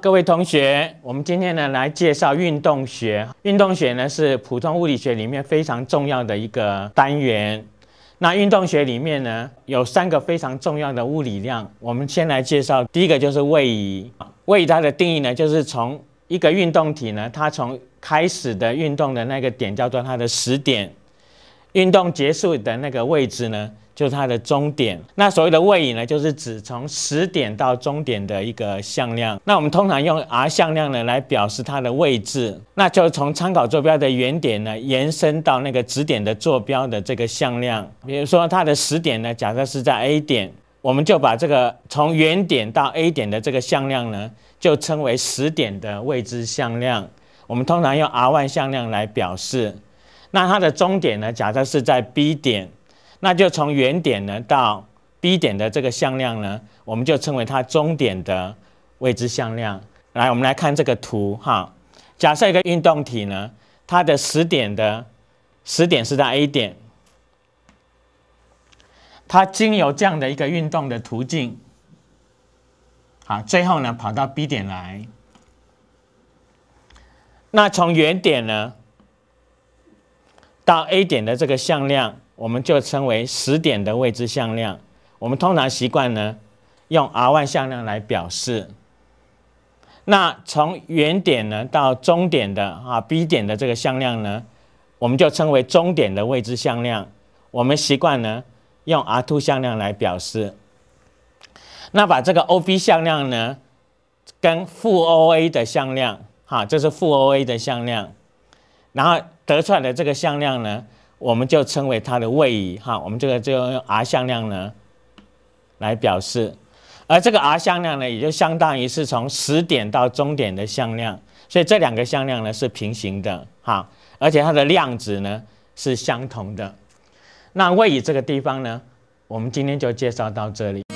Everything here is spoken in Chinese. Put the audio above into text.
各位同学，我们今天呢来介绍运动学。运动学呢是普通物理学里面非常重要的一个单元。那运动学里面呢有三个非常重要的物理量，我们先来介绍。第一个就是位移。位移它的定义呢就是从一个运动体呢，它从开始的运动的那个点叫做它的始点，运动结束的那个位置呢。就是它的终点。那所谓的位移呢，就是指从始点到终点的一个向量。那我们通常用 r 向量呢来表示它的位置。那就从参考坐标的原点呢延伸到那个指点的坐标的这个向量。比如说它的始点呢，假设是在 A 点，我们就把这个从原点到 A 点的这个向量呢，就称为始点的位置向量。我们通常用 r1 向量来表示。那它的终点呢，假设是在 B 点。那就从原点呢到 B 点的这个向量呢，我们就称为它终点的未知向量。来，我们来看这个图哈。假设一个运动体呢，它的始点的始点是在 A 点，它经由这样的一个运动的途径，好，最后呢跑到 B 点来。那从原点呢到 A 点的这个向量。我们就称为始点的位置向量，我们通常习惯呢用 r1 向量来表示。那从原点呢到终点的啊 B 点的这个向量呢，我们就称为终点的位置向量，我们习惯呢用 r2 向量来表示。那把这个 OB 向量呢跟负 OA 的向量，哈，这是负 OA 的向量，然后得出来的这个向量呢。我们就称为它的位移哈，我们这个就用 r 向量呢来表示，而这个 r 向量呢，也就相当于是从始点到终点的向量，所以这两个向量呢是平行的哈，而且它的量值呢是相同的。那位移这个地方呢，我们今天就介绍到这里。